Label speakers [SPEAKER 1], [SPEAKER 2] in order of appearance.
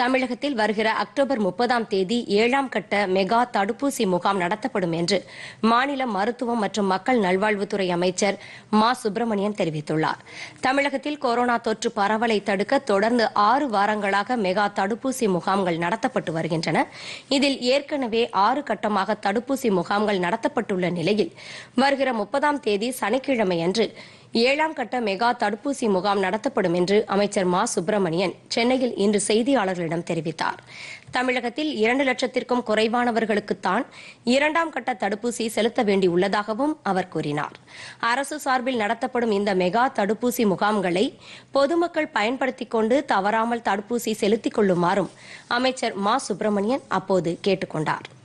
[SPEAKER 1] தமிழகத்தில் வருகிற அக்டோபர் முப்பதாம் தேதி ஏழாம் கட்ட மெகா தடுப்பூசி முகாம் நடத்தப்படும் என்று மாநில மருத்துவம் மற்றும் மக்கள் நல்வாழ்வுத்துறை அமைச்சர் மா சுப்பிரமணியன் தெரிவித்துள்ளார் தமிழகத்தில் கொரோனா தொற்று பரவலை தடுக்க தொடர்ந்து ஆறு வாரங்களாக மெகா தடுப்பூசி முகாம்கள் நடத்தப்பட்டு வருகின்றன இதில் ஏற்கனவே ஆறு கட்டமாக தடுப்பூசி முகாம்கள் நடத்தப்பட்டுள்ள நிலையில் வருகிற முப்பதாம் தேதி சனிக்கிழமையன்று ஏழாம் கட்ட மெகா தடுப்பூசி முகாம் நடத்தப்படும் என்று அமைச்சர் மா சுப்பிரமணியன் சென்னையில் இன்று செய்தியாளர்களிடம் தெரிவித்தார் தமிழகத்தில் இரண்டு லட்சத்திற்கும் குறைவானவர்களுக்குத்தான் இரண்டாம் கட்ட தடுப்பூசி செலுத்த வேண்டியுள்ளதாகவும் அவர் கூறினார் அரசு சார்பில் நடத்தப்படும் இந்த மெகா தடுப்பூசி முகாம்களை பொதுமக்கள் பயன்படுத்திக் கொண்டு தவறாமல் தடுப்பூசி செலுத்திக் கொள்ளுமாறும் அமைச்சர் மா சுப்பிரமணியன் அப்போது கேட்டுக் கொண்டாா்